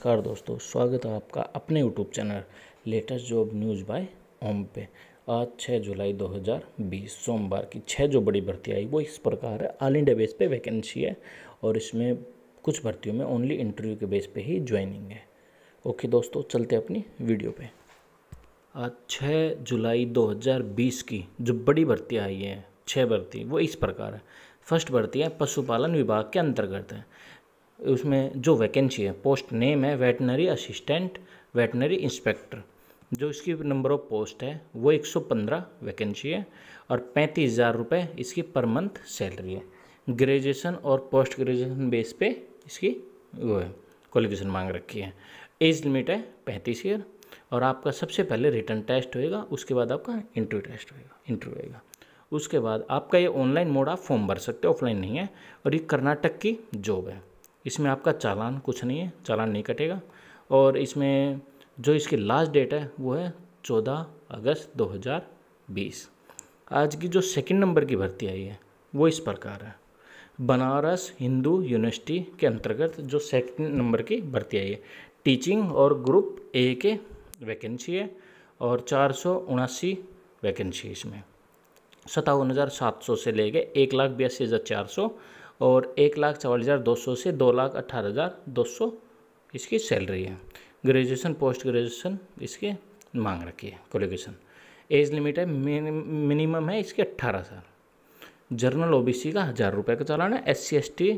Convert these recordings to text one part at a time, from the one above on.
नमस्कार दोस्तों स्वागत है आपका अपने YouTube channel latest job news by Om पे आज 6 जुलाई 2020 सोमवार की छः जो बड़ी भर्ती आई वो इस प्रकार है ऑल इंडिया बेस पे वैकेंसी है और इसमें कुछ भर्तियों में ओनली इंटरव्यू के बेस पे ही ज्वाइनिंग है ओके दोस्तों चलते अपनी वीडियो पे आज 6 जुलाई 2020 की जो बड़ी भर्ती आई है छः भर्ती वो इस प्रकार है फर्स्ट भर्ती है पशुपालन विभाग के अंतर्गत है उसमें जो वैकेंसी है पोस्ट नेम है वेटनरी असिस्टेंट वेटनरी इंस्पेक्टर जो इसकी नंबर ऑफ पोस्ट है वो 115 वैकेंसी है और पैंतीस हज़ार रुपये इसकी पर मंथ सैलरी है ग्रेजुएशन और पोस्ट ग्रेजुएशन बेस पे इसकी वो है क्वालिफिकेशन मांग रखी है एज लिमिट है पैंतीस ईयर और आपका सबसे पहले रिटर्न टेस्ट होएगा उसके बाद आपका इंटरव्यू टेस्ट होएगा इंटरव्यू होएगा उसके बाद आपका ये ऑनलाइन मोड आप फॉर्म भर सकते हो ऑफलाइन नहीं है और ये कर्नाटक की जॉब है इसमें आपका चालान कुछ नहीं है चालान नहीं कटेगा और इसमें जो इसकी लास्ट डेट है वो है चौदह अगस्त दो हज़ार बीस आज की जो सेकंड नंबर की भर्ती आई है वो इस प्रकार है बनारस हिंदू यूनिवर्सिटी के अंतर्गत जो सेकंड नंबर की भर्ती आई है टीचिंग और ग्रुप ए के वैकेंसी है और चार सौ उनासी वैकेंसी इसमें सतावन हज़ार सात सौ से ले गए एक लाख बयासी हज़ार चार सौ और एक लाख चवालीस हज़ार दो सौ से दो लाख अट्ठारह हज़ार दो सौ इसकी सैलरी है ग्रेजुएशन पोस्ट ग्रेजुएशन इसके मांग रखी है क्वालिफिकेशन एज लिमिट है मिनिमम है इसके अट्ठारह साल जर्नल ओ का हज़ार रुपये का चालान है S C S T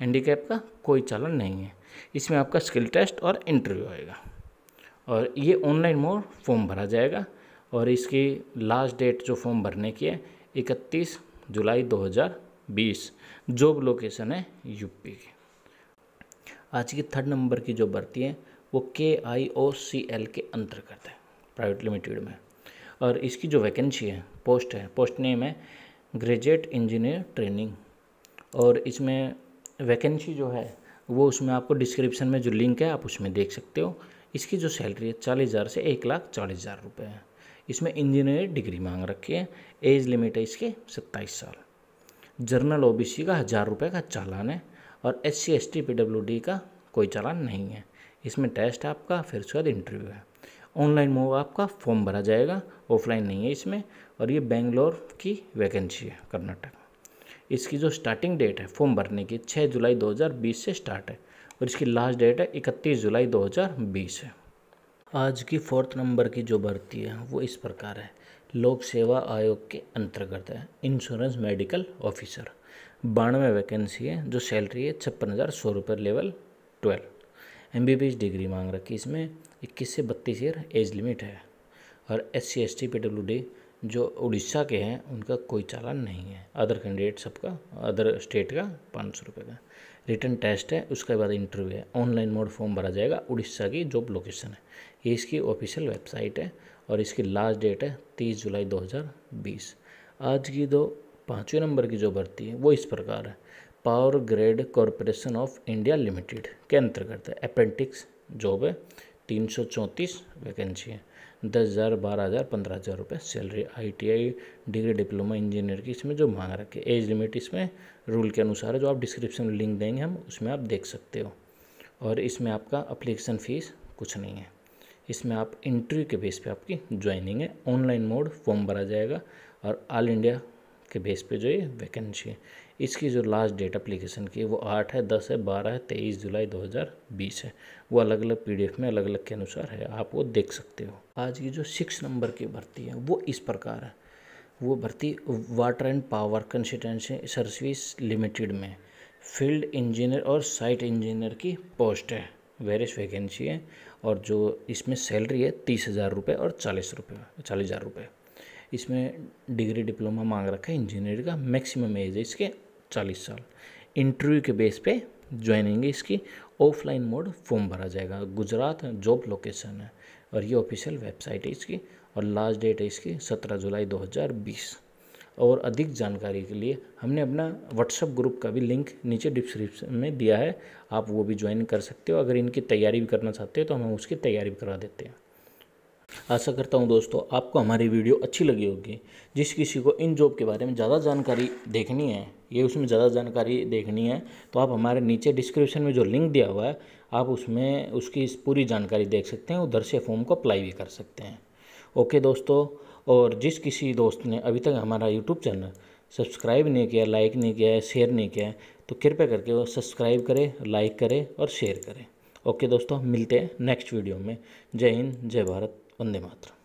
handicap का कोई चालान नहीं है इसमें आपका स्किल टेस्ट और इंटरव्यू आएगा और ये ऑनलाइन मोड फॉर्म भरा जाएगा और इसकी लास्ट डेट जो फॉर्म भरने की है इकतीस जुलाई बीस जॉब लोकेशन है यूपी की आज की थर्ड नंबर की जो भर्ती है वो के आई ओ सी एल के अंतर्गत है प्राइवेट लिमिटेड में और इसकी जो वैकेंसी है पोस्ट है पोस्ट नेम है ग्रेजुएट इंजीनियर ट्रेनिंग और इसमें वैकेंसी जो है वो उसमें आपको डिस्क्रिप्शन में जो लिंक है आप उसमें देख सकते हो इसकी जो सैलरी है चालीस हज़ार से एक लाख चालीस हज़ार रुपये है इसमें इंजीनियर डिग्री मांग रखी है एज लिमिट है इसके सत्ताईस साल जर्नल ओबीसी का हज़ार रुपये का चालान है और S C S T P का कोई चालान नहीं है इसमें टेस्ट आपका फिर उसके बाद इंटरव्यू है ऑनलाइन मूव आपका फॉर्म भरा जाएगा ऑफलाइन नहीं है इसमें और ये बेंगलोर की वैकेंसी है कर्नाटक इसकी जो स्टार्टिंग डेट है फॉर्म भरने की 6 जुलाई 2020 से स्टार्ट है और इसकी लास्ट डेट है 31 जुलाई 2020 है आज की फोर्थ नंबर की जो भर्ती है वो इस प्रकार है लोक सेवा आयोग के अंतर्गत है इंश्योरेंस मेडिकल ऑफिसर बानवे वैकेंसी है जो सैलरी है छप्पन हज़ार सौ रुपये level twelve M B B S degree मांग रखी इसमें इक्कीस से बत्तीस ईयर एज लिमिट है और S C S T P W D जो उड़ीसा के हैं उनका कोई चालान नहीं है अदर कैंडिडेट सबका अदर स्टेट का पाँच सौ रुपये का रिटर्न टेस्ट है उसके बाद इंटरव्यू है ऑनलाइन मोड फॉर्म भरा जाएगा उड़ीसा की जॉब लोकेशन है ये इसकी ऑफिशियल वेबसाइट है और इसकी लास्ट डेट है तीस जुलाई बीस आज की दो पाँचवें नंबर की जो भर्ती है वो इस प्रकार है power grade corporation of India limited के अंतर्गत है अप्रेंटिक्स जॉब है तीन सौ चौंतीस वैकेंसी है दस हज़ार बारह हज़ार पंद्रह हज़ार रुपये salary ITI degree diploma engineer की इसमें जो मांग रखे एज लिमिट इसमें रूल के अनुसार है जो आप डिस्क्रिप्शन में लिंक देंगे हम उसमें आप देख सकते हो और इसमें आपका अप्लीकेशन फ़ीस कुछ नहीं है इसमें आप इंटरव्यू के बेस पे आपकी ज्वाइनिंग है ऑनलाइन मोड फॉर्म भरा जाएगा और ऑल इंडिया के बेस पे जो ये वैकेंसी है इसकी जो लास्ट डेट अप्लीकेशन की है वो आठ है दस है बारह है तेईस जुलाई दो हज़ार बीस है वो अलग अलग पी में अलग अलग के अनुसार है आप वो देख सकते हो आज की जो सिक्स नंबर की भर्ती है वो इस प्रकार है वो भर्ती water and power consultancy service limited में फील्ड इंजीनियर और साइट इंजीनियर की पोस्ट है वेरियस वैकेंसी है और जो इसमें सैलरी है तीस हज़ार रुपये और चालीस रुपये चालीस हज़ार रुपये इसमें डिग्री डिप्लोमा मांग रखा है इंजीनियरिंग का मैक्सिमम एज है इसके चालीस साल इंटरव्यू के बेस पे ज्वाइनिंग इसकी ऑफलाइन मोड फॉर्म भरा जाएगा गुजरात जॉब लोकेशन है और ये ऑफिशियल वेबसाइट है इसकी और लास्ट डेट है इसकी सत्रह जुलाई दो और अधिक जानकारी के लिए हमने अपना व्हाट्सअप ग्रुप का भी लिंक नीचे डिस्क्रिप्शन में दिया है आप वो भी ज्वाइन कर सकते हो अगर इनकी तैयारी भी करना चाहते हो तो हम उसकी तैयारी भी करा देते हैं आशा करता हूँ दोस्तों आपको हमारी वीडियो अच्छी लगी होगी जिस किसी को इन जॉब के बारे में ज़्यादा जानकारी देखनी है ये उसमें ज़्यादा जानकारी देखनी है तो आप हमारे नीचे डिस्क्रिप्शन में जो लिंक दिया हुआ है आप उसमें उसकी पूरी जानकारी देख सकते हैं उधर से फॉर्म को अप्लाई भी कर सकते हैं ओके दोस्तों और जिस किसी दोस्त ने अभी तक हमारा यूट्यूब चैनल सब्सक्राइब नहीं किया लाइक नहीं किया है शेयर नहीं किया है तो कृपया करके वो सब्सक्राइब करें लाइक करें और शेयर करें ओके दोस्तों मिलते हैं नेक्स्ट वीडियो में जय हिंद जय भारत वंदे मातरम